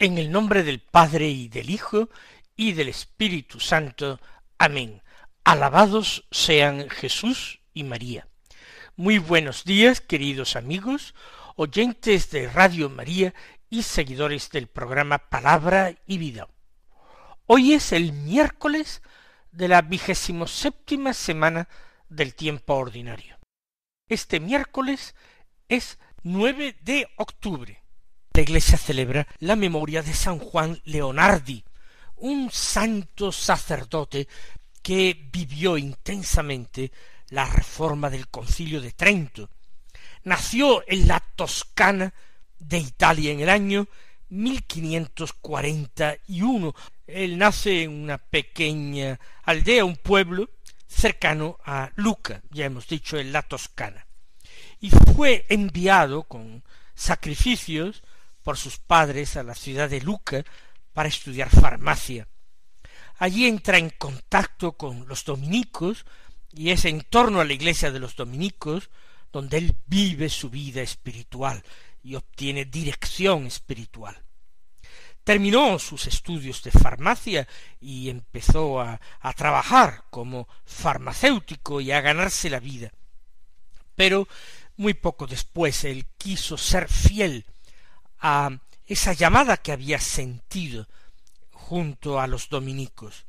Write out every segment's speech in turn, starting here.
En el nombre del Padre y del Hijo y del Espíritu Santo. Amén. Alabados sean Jesús y María. Muy buenos días, queridos amigos, oyentes de Radio María y seguidores del programa Palabra y Vida. Hoy es el miércoles de la vigésimo séptima semana del tiempo ordinario. Este miércoles es 9 de octubre iglesia celebra la memoria de San Juan Leonardi, un santo sacerdote que vivió intensamente la reforma del concilio de Trento. Nació en la Toscana de Italia en el año 1541. Él nace en una pequeña aldea, un pueblo cercano a Luca, ya hemos dicho, en la Toscana. Y fue enviado con sacrificios por sus padres a la ciudad de Lucca para estudiar farmacia. Allí entra en contacto con los dominicos y es en torno a la iglesia de los dominicos donde él vive su vida espiritual y obtiene dirección espiritual. Terminó sus estudios de farmacia y empezó a, a trabajar como farmacéutico y a ganarse la vida. Pero muy poco después él quiso ser fiel a esa llamada que había sentido junto a los dominicos.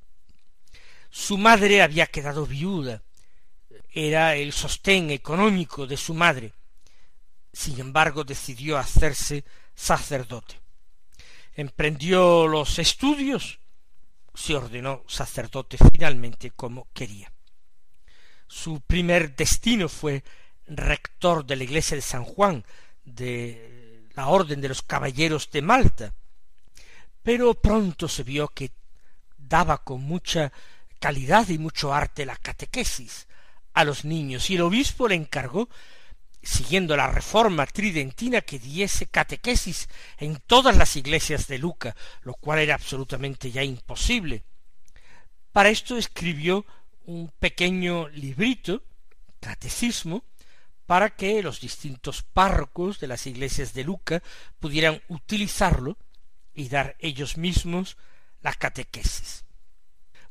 Su madre había quedado viuda, era el sostén económico de su madre. Sin embargo, decidió hacerse sacerdote. Emprendió los estudios, se ordenó sacerdote finalmente como quería. Su primer destino fue rector de la iglesia de San Juan de la orden de los caballeros de Malta, pero pronto se vio que daba con mucha calidad y mucho arte la catequesis a los niños, y el obispo le encargó, siguiendo la reforma tridentina, que diese catequesis en todas las iglesias de Luca, lo cual era absolutamente ya imposible. Para esto escribió un pequeño librito, catecismo, para que los distintos párrocos de las iglesias de Luca pudieran utilizarlo y dar ellos mismos las catequesis.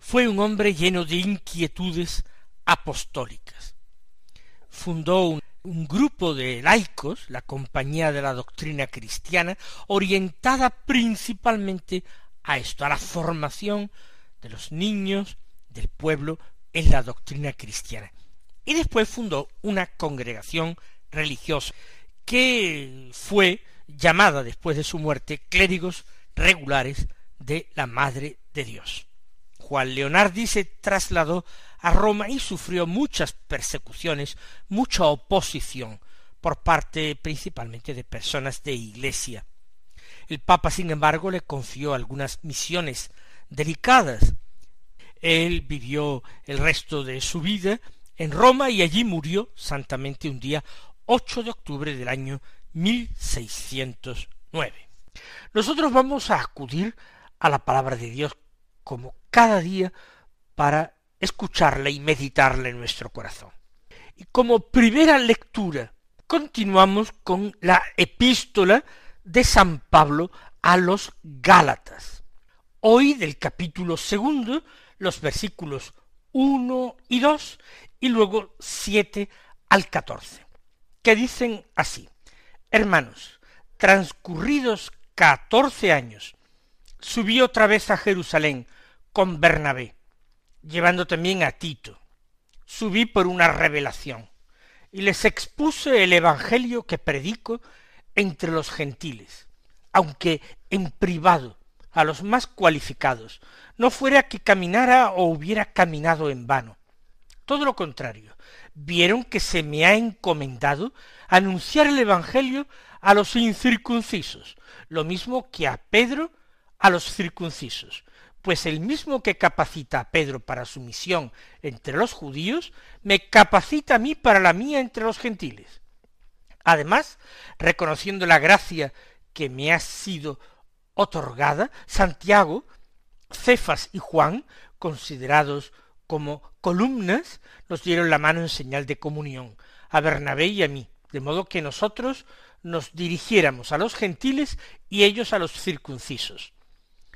Fue un hombre lleno de inquietudes apostólicas. Fundó un grupo de laicos, la Compañía de la Doctrina Cristiana, orientada principalmente a esto, a la formación de los niños del pueblo en la doctrina cristiana y después fundó una congregación religiosa que fue llamada después de su muerte clérigos regulares de la Madre de Dios. Juan Leonardi se trasladó a Roma y sufrió muchas persecuciones, mucha oposición por parte principalmente de personas de Iglesia. El Papa, sin embargo, le confió algunas misiones delicadas. Él vivió el resto de su vida en Roma y allí murió santamente un día 8 de octubre del año 1609. Nosotros vamos a acudir a la palabra de Dios como cada día para escucharla y meditarla en nuestro corazón. Y como primera lectura continuamos con la epístola de San Pablo a los Gálatas. Hoy del capítulo segundo, los versículos 1 y 2 y luego 7 al 14, que dicen así, hermanos, transcurridos 14 años, subí otra vez a Jerusalén con Bernabé, llevando también a Tito. Subí por una revelación y les expuse el Evangelio que predico entre los gentiles, aunque en privado a los más cualificados, no fuera que caminara o hubiera caminado en vano, todo lo contrario, vieron que se me ha encomendado anunciar el Evangelio a los incircuncisos, lo mismo que a Pedro a los circuncisos. Pues el mismo que capacita a Pedro para su misión entre los judíos, me capacita a mí para la mía entre los gentiles. Además, reconociendo la gracia que me ha sido otorgada, Santiago, Cefas y Juan, considerados como columnas, nos dieron la mano en señal de comunión, a Bernabé y a mí, de modo que nosotros nos dirigiéramos a los gentiles y ellos a los circuncisos.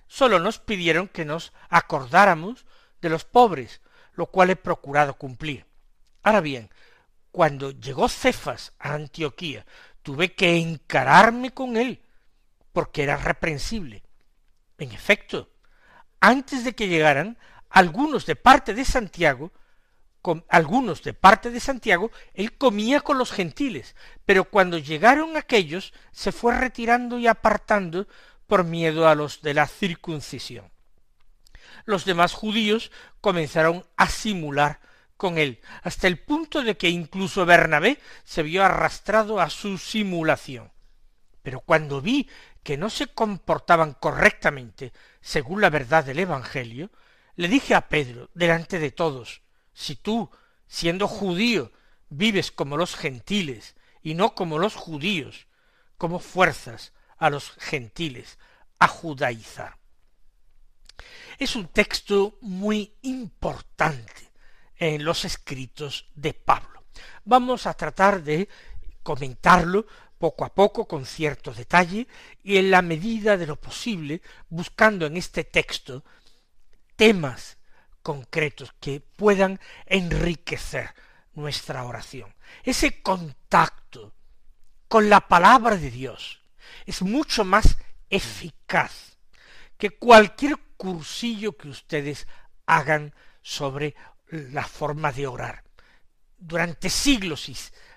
Sólo nos pidieron que nos acordáramos de los pobres, lo cual he procurado cumplir. Ahora bien, cuando llegó Cefas a Antioquía, tuve que encararme con él, porque era reprensible. En efecto, antes de que llegaran, algunos de parte de Santiago, algunos de parte de Santiago, él comía con los gentiles, pero cuando llegaron aquellos se fue retirando y apartando por miedo a los de la circuncisión. Los demás judíos comenzaron a simular con él, hasta el punto de que incluso Bernabé se vio arrastrado a su simulación. Pero cuando vi que no se comportaban correctamente según la verdad del Evangelio, le dije a Pedro, delante de todos, si tú, siendo judío, vives como los gentiles y no como los judíos, como fuerzas a los gentiles a judaizar? Es un texto muy importante en los escritos de Pablo. Vamos a tratar de comentarlo poco a poco, con cierto detalle, y en la medida de lo posible, buscando en este texto temas concretos que puedan enriquecer nuestra oración. Ese contacto con la palabra de Dios es mucho más eficaz que cualquier cursillo que ustedes hagan sobre la forma de orar. Durante siglos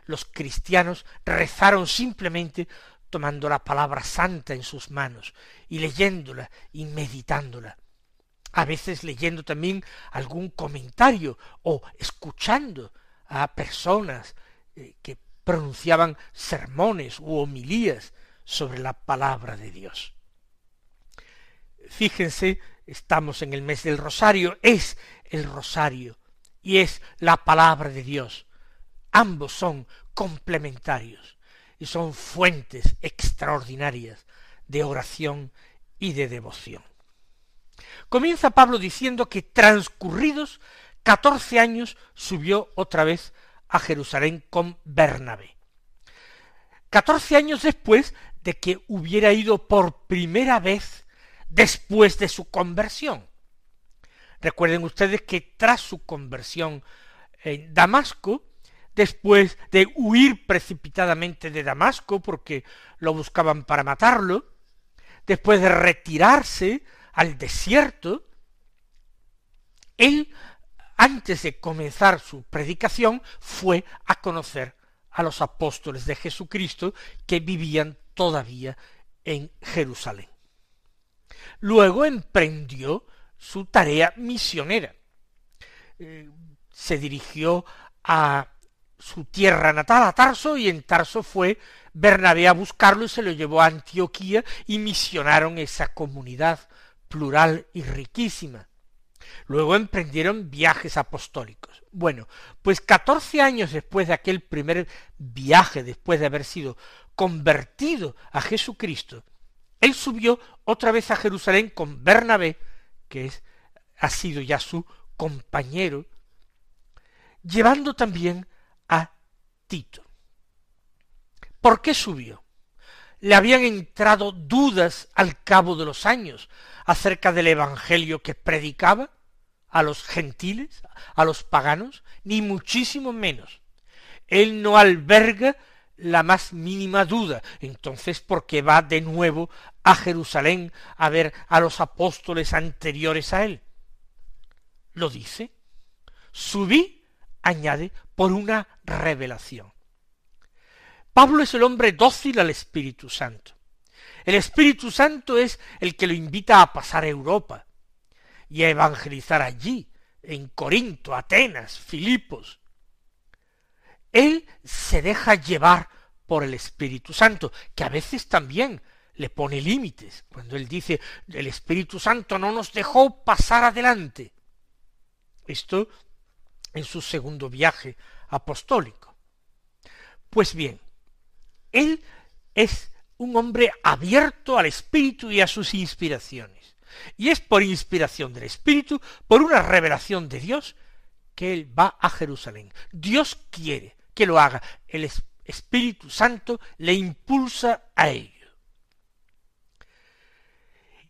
los cristianos rezaron simplemente tomando la palabra santa en sus manos y leyéndola y meditándola a veces leyendo también algún comentario o escuchando a personas eh, que pronunciaban sermones u homilías sobre la palabra de Dios. Fíjense, estamos en el mes del rosario, es el rosario y es la palabra de Dios. Ambos son complementarios y son fuentes extraordinarias de oración y de devoción. Comienza Pablo diciendo que transcurridos catorce años subió otra vez a Jerusalén con Bernabé. Catorce años después de que hubiera ido por primera vez después de su conversión. Recuerden ustedes que tras su conversión en Damasco, después de huir precipitadamente de Damasco porque lo buscaban para matarlo, después de retirarse al desierto, él, antes de comenzar su predicación, fue a conocer a los apóstoles de Jesucristo que vivían todavía en Jerusalén. Luego emprendió su tarea misionera. Eh, se dirigió a su tierra natal, a Tarso, y en Tarso fue Bernabé a buscarlo y se lo llevó a Antioquía y misionaron esa comunidad plural y riquísima. Luego emprendieron viajes apostólicos. Bueno, pues catorce años después de aquel primer viaje, después de haber sido convertido a Jesucristo, él subió otra vez a Jerusalén con Bernabé, que es, ha sido ya su compañero, llevando también a Tito. ¿Por qué subió? le habían entrado dudas al cabo de los años acerca del Evangelio que predicaba a los gentiles, a los paganos, ni muchísimo menos. Él no alberga la más mínima duda. Entonces, ¿por qué va de nuevo a Jerusalén a ver a los apóstoles anteriores a él? Lo dice. Subí, añade, por una revelación. Pablo es el hombre dócil al Espíritu Santo. El Espíritu Santo es el que lo invita a pasar a Europa y a evangelizar allí, en Corinto, Atenas, Filipos. Él se deja llevar por el Espíritu Santo, que a veces también le pone límites, cuando él dice, el Espíritu Santo no nos dejó pasar adelante. Esto en su segundo viaje apostólico. Pues bien, él es un hombre abierto al espíritu y a sus inspiraciones. Y es por inspiración del espíritu, por una revelación de Dios, que él va a Jerusalén. Dios quiere que lo haga. El Espíritu Santo le impulsa a ello.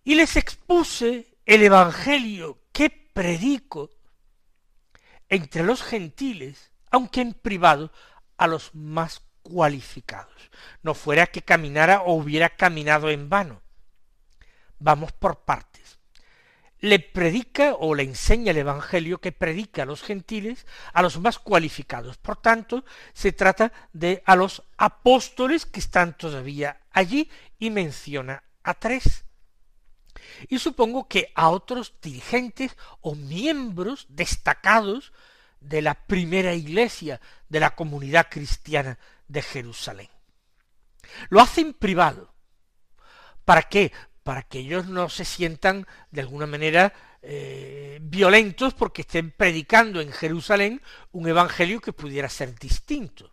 Y les expuse el Evangelio que predico entre los gentiles, aunque en privado, a los más cualificados. No fuera que caminara o hubiera caminado en vano. Vamos por partes. Le predica o le enseña el Evangelio que predica a los gentiles, a los más cualificados. Por tanto, se trata de a los apóstoles que están todavía allí y menciona a tres. Y supongo que a otros dirigentes o miembros destacados de la primera iglesia de la comunidad cristiana de Jerusalén. Lo hace en privado. ¿Para qué? Para que ellos no se sientan de alguna manera eh, violentos porque estén predicando en Jerusalén un evangelio que pudiera ser distinto.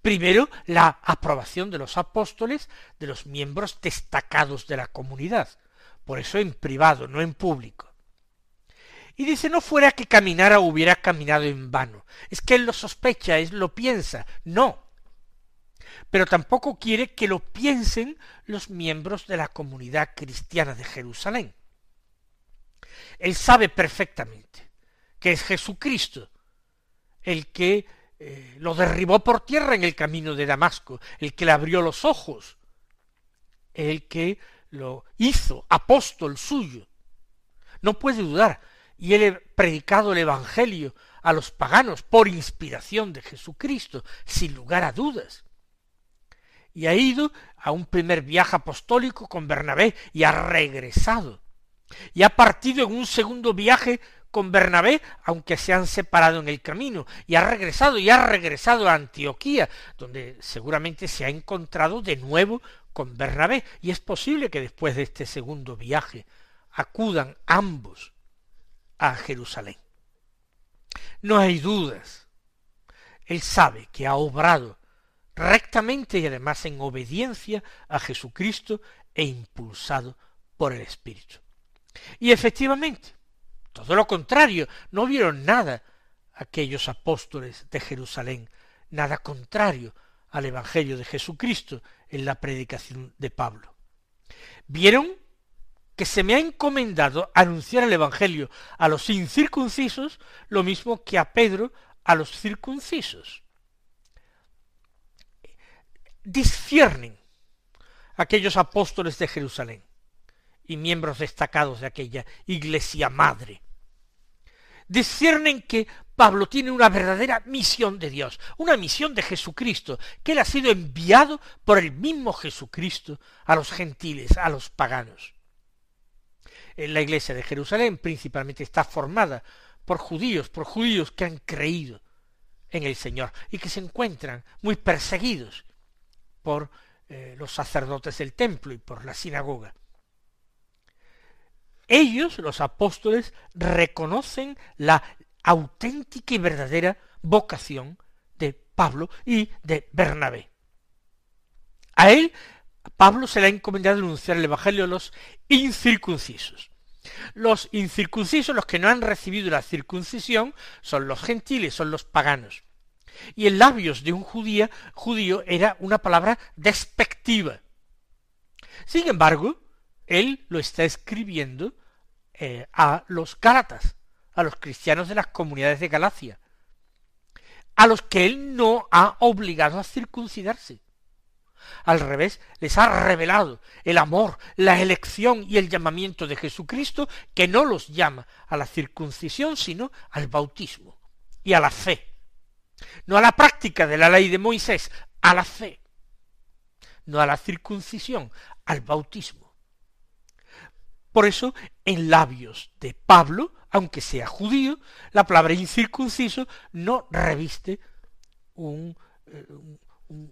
Primero, la aprobación de los apóstoles, de los miembros destacados de la comunidad. Por eso en privado, no en público. Y dice, no fuera que caminara hubiera caminado en vano. Es que él lo sospecha, es lo piensa. No, pero tampoco quiere que lo piensen los miembros de la comunidad cristiana de Jerusalén. Él sabe perfectamente que es Jesucristo el que eh, lo derribó por tierra en el camino de Damasco, el que le abrió los ojos, el que lo hizo apóstol suyo. No puede dudar, y él ha predicado el Evangelio a los paganos por inspiración de Jesucristo, sin lugar a dudas y ha ido a un primer viaje apostólico con Bernabé y ha regresado. Y ha partido en un segundo viaje con Bernabé, aunque se han separado en el camino, y ha regresado, y ha regresado a Antioquía, donde seguramente se ha encontrado de nuevo con Bernabé, y es posible que después de este segundo viaje acudan ambos a Jerusalén. No hay dudas. Él sabe que ha obrado rectamente y además en obediencia a Jesucristo e impulsado por el Espíritu. Y efectivamente, todo lo contrario, no vieron nada aquellos apóstoles de Jerusalén, nada contrario al Evangelio de Jesucristo en la predicación de Pablo. Vieron que se me ha encomendado anunciar el Evangelio a los incircuncisos lo mismo que a Pedro a los circuncisos disciernen aquellos apóstoles de Jerusalén y miembros destacados de aquella iglesia madre. Disciernen que Pablo tiene una verdadera misión de Dios, una misión de Jesucristo, que él ha sido enviado por el mismo Jesucristo a los gentiles, a los paganos. la iglesia de Jerusalén principalmente está formada por judíos, por judíos que han creído en el Señor y que se encuentran muy perseguidos por eh, los sacerdotes del templo y por la sinagoga. Ellos, los apóstoles, reconocen la auténtica y verdadera vocación de Pablo y de Bernabé. A él, Pablo se le ha encomendado anunciar el Evangelio a los incircuncisos. Los incircuncisos, los que no han recibido la circuncisión, son los gentiles, son los paganos. Y en labios de un judía, judío era una palabra despectiva. Sin embargo, él lo está escribiendo eh, a los galatas a los cristianos de las comunidades de Galacia, a los que él no ha obligado a circuncidarse. Al revés, les ha revelado el amor, la elección y el llamamiento de Jesucristo, que no los llama a la circuncisión, sino al bautismo y a la fe no a la práctica de la ley de Moisés, a la fe, no a la circuncisión, al bautismo. Por eso, en labios de Pablo, aunque sea judío, la palabra incircunciso no reviste un, eh,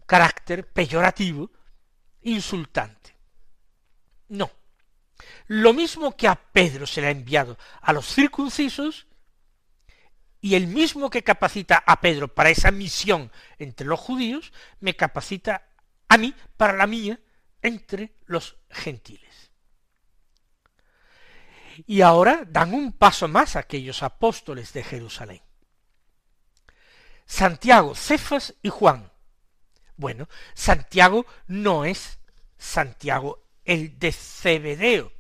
carácter peyorativo, insultante. No. Lo mismo que a Pedro se le ha enviado a los circuncisos, y el mismo que capacita a Pedro para esa misión entre los judíos, me capacita a mí para la mía entre los gentiles. Y ahora dan un paso más aquellos apóstoles de Jerusalén. Santiago, Cefas y Juan. Bueno, Santiago no es Santiago el de Cebedeo.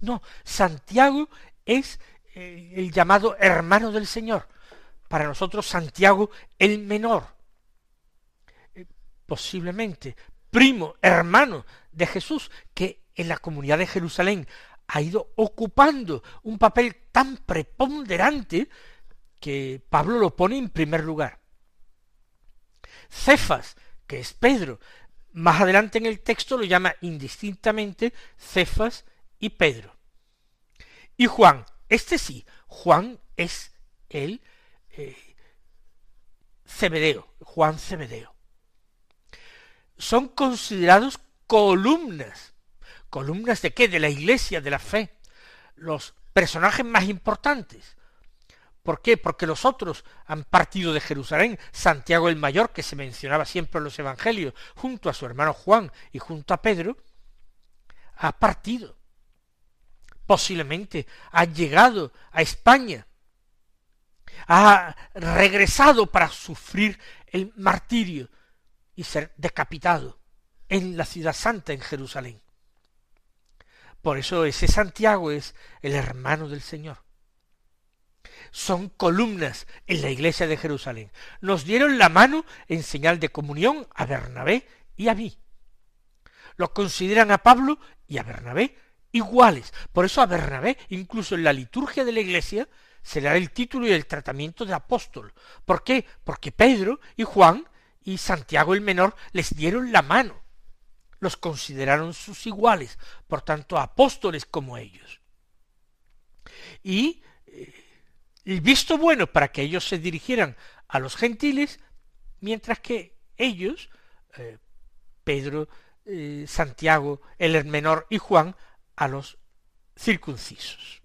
No, Santiago es eh, el llamado hermano del Señor. Para nosotros Santiago el menor, eh, posiblemente primo, hermano de Jesús, que en la comunidad de Jerusalén ha ido ocupando un papel tan preponderante que Pablo lo pone en primer lugar. Cefas, que es Pedro, más adelante en el texto lo llama indistintamente Cefas y Pedro. Y Juan, este sí, Juan es el eh, Cebedeo, Juan Cebedeo. Son considerados columnas. ¿Columnas de qué? De la iglesia, de la fe. Los personajes más importantes. ¿Por qué? Porque los otros han partido de Jerusalén, Santiago el Mayor, que se mencionaba siempre en los Evangelios, junto a su hermano Juan y junto a Pedro, ha partido posiblemente ha llegado a España, ha regresado para sufrir el martirio y ser decapitado en la ciudad santa, en Jerusalén. Por eso ese Santiago es el hermano del Señor. Son columnas en la iglesia de Jerusalén. Nos dieron la mano en señal de comunión a Bernabé y a mí. Lo consideran a Pablo y a Bernabé iguales. Por eso a Bernabé, incluso en la liturgia de la iglesia, se le da el título y el tratamiento de apóstol. ¿Por qué? Porque Pedro y Juan y Santiago el Menor les dieron la mano. Los consideraron sus iguales, por tanto apóstoles como ellos. Y eh, el visto bueno para que ellos se dirigieran a los gentiles, mientras que ellos, eh, Pedro, eh, Santiago, el menor y Juan, a los circuncisos.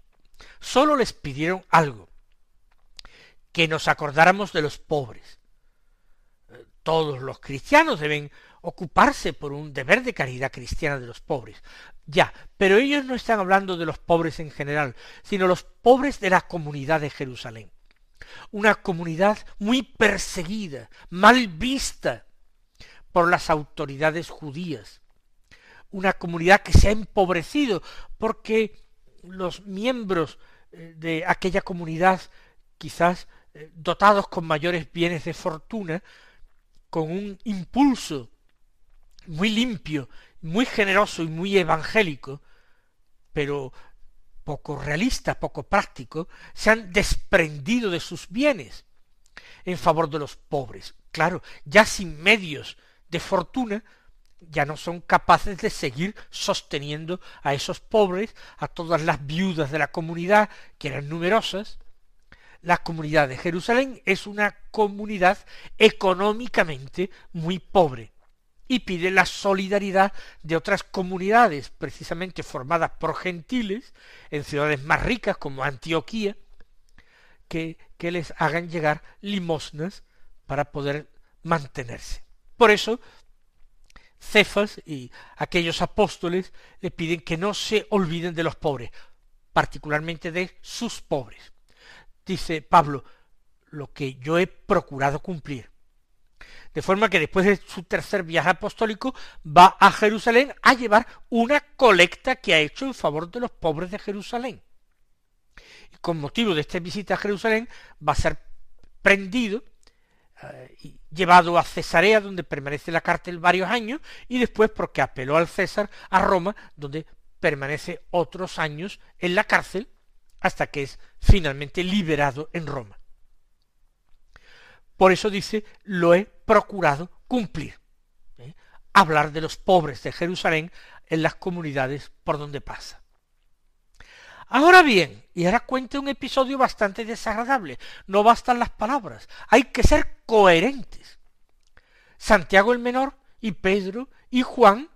Solo les pidieron algo, que nos acordáramos de los pobres. Eh, todos los cristianos deben ocuparse por un deber de caridad cristiana de los pobres. Ya, pero ellos no están hablando de los pobres en general, sino los pobres de la comunidad de Jerusalén. Una comunidad muy perseguida, mal vista por las autoridades judías, una comunidad que se ha empobrecido porque los miembros eh, de aquella comunidad quizás eh, dotados con mayores bienes de fortuna, con un impulso muy limpio, muy generoso y muy evangélico, pero poco realista, poco práctico, se han desprendido de sus bienes en favor de los pobres. Claro, ya sin medios de fortuna, ya no son capaces de seguir sosteniendo a esos pobres, a todas las viudas de la comunidad, que eran numerosas. La comunidad de Jerusalén es una comunidad económicamente muy pobre y pide la solidaridad de otras comunidades precisamente formadas por gentiles en ciudades más ricas como Antioquía, que, les hagan llegar limosnas para poder mantenerse. Por eso Cefas y aquellos apóstoles le piden que no se olviden de los pobres, particularmente de sus pobres. Dice Pablo, lo que yo he procurado cumplir. De forma que después de su tercer viaje apostólico va a Jerusalén a llevar una colecta que ha hecho en favor de los pobres de Jerusalén. Y con motivo de esta visita a Jerusalén va a ser prendido eh, llevado a Cesarea, donde permanece la cárcel varios años, y después, porque apeló al César, a Roma, donde permanece otros años en la cárcel, hasta que es finalmente liberado en Roma. Por eso dice, lo he procurado cumplir. ¿eh? Hablar de los pobres de Jerusalén en las comunidades por donde pasa. Ahora bien, y ahora cuenta un episodio bastante desagradable. No bastan las palabras. Hay que ser coherentes. Santiago el Menor y Pedro y Juan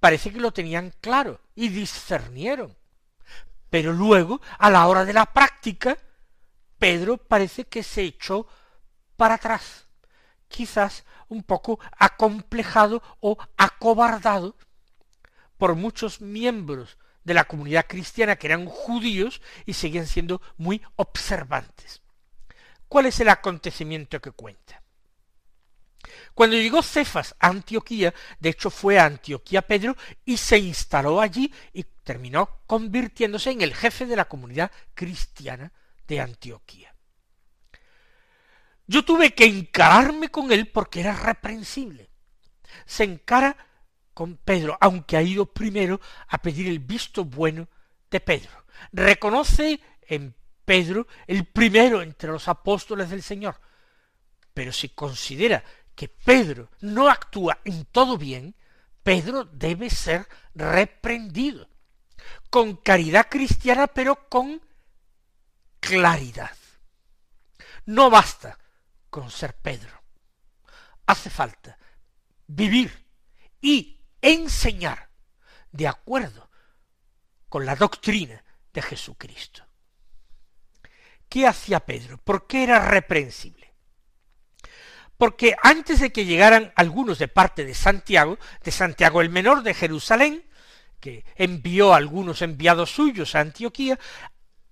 parece que lo tenían claro y discernieron. Pero luego, a la hora de la práctica, Pedro parece que se echó para atrás, quizás un poco acomplejado o acobardado por muchos miembros de la comunidad cristiana que eran judíos y seguían siendo muy observantes. ¿Cuál es el acontecimiento que cuenta? Cuando llegó Cefas a Antioquía, de hecho fue a Antioquía Pedro y se instaló allí y terminó convirtiéndose en el jefe de la comunidad cristiana de Antioquía. Yo tuve que encararme con él porque era reprensible. Se encara con Pedro, aunque ha ido primero a pedir el visto bueno de Pedro. Reconoce en Pedro el primero entre los apóstoles del Señor. Pero si considera que Pedro no actúa en todo bien, Pedro debe ser reprendido, con caridad cristiana, pero con claridad. No basta con ser Pedro. Hace falta vivir y enseñar de acuerdo con la doctrina de Jesucristo qué hacía Pedro? ¿Por qué era reprensible? Porque antes de que llegaran algunos de parte de Santiago, de Santiago el menor de Jerusalén, que envió algunos enviados suyos a Antioquía,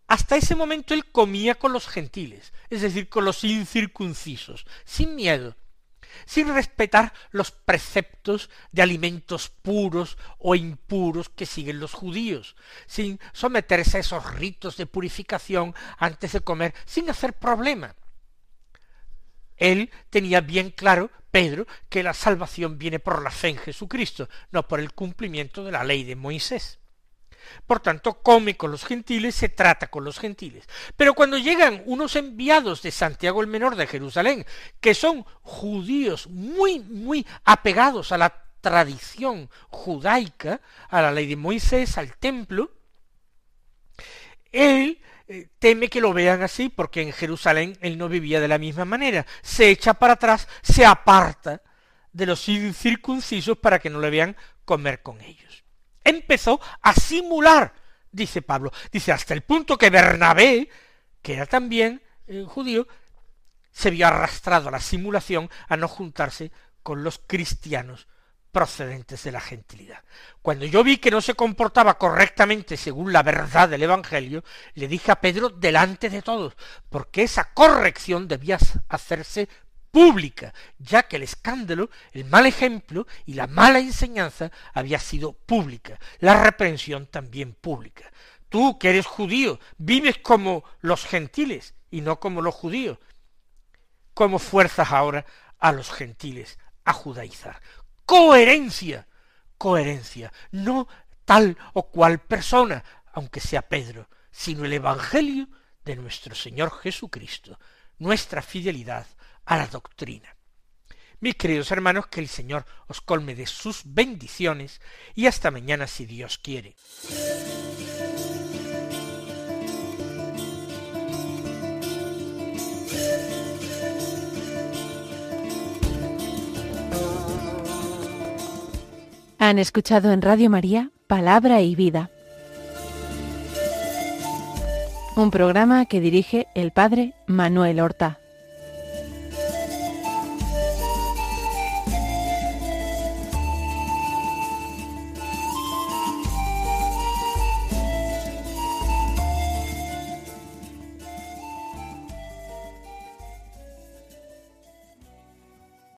hasta ese momento él comía con los gentiles, es decir, con los incircuncisos, sin miedo, sin respetar los preceptos de alimentos puros o impuros que siguen los judíos, sin someterse a esos ritos de purificación antes de comer, sin hacer problema. Él tenía bien claro, Pedro, que la salvación viene por la fe en Jesucristo, no por el cumplimiento de la ley de Moisés. Por tanto, come con los gentiles, se trata con los gentiles. Pero cuando llegan unos enviados de Santiago el Menor de Jerusalén, que son judíos muy, muy apegados a la tradición judaica, a la ley de Moisés, al templo, él eh, teme que lo vean así porque en Jerusalén él no vivía de la misma manera. Se echa para atrás, se aparta de los incircuncisos para que no le vean comer con ellos empezó a simular, dice Pablo. Dice, hasta el punto que Bernabé, que era también eh, judío, se vio arrastrado a la simulación a no juntarse con los cristianos procedentes de la gentilidad. Cuando yo vi que no se comportaba correctamente según la verdad del Evangelio, le dije a Pedro delante de todos, porque esa corrección debía hacerse pública, ya que el escándalo, el mal ejemplo y la mala enseñanza había sido pública, la reprensión también pública. Tú que eres judío, vives como los gentiles y no como los judíos. ¿Cómo fuerzas ahora a los gentiles a judaizar? Coherencia, coherencia, no tal o cual persona, aunque sea Pedro, sino el Evangelio de nuestro Señor Jesucristo, nuestra fidelidad a la doctrina. Mis queridos hermanos, que el Señor os colme de sus bendiciones y hasta mañana si Dios quiere. Han escuchado en Radio María Palabra y Vida, un programa que dirige el Padre Manuel Horta.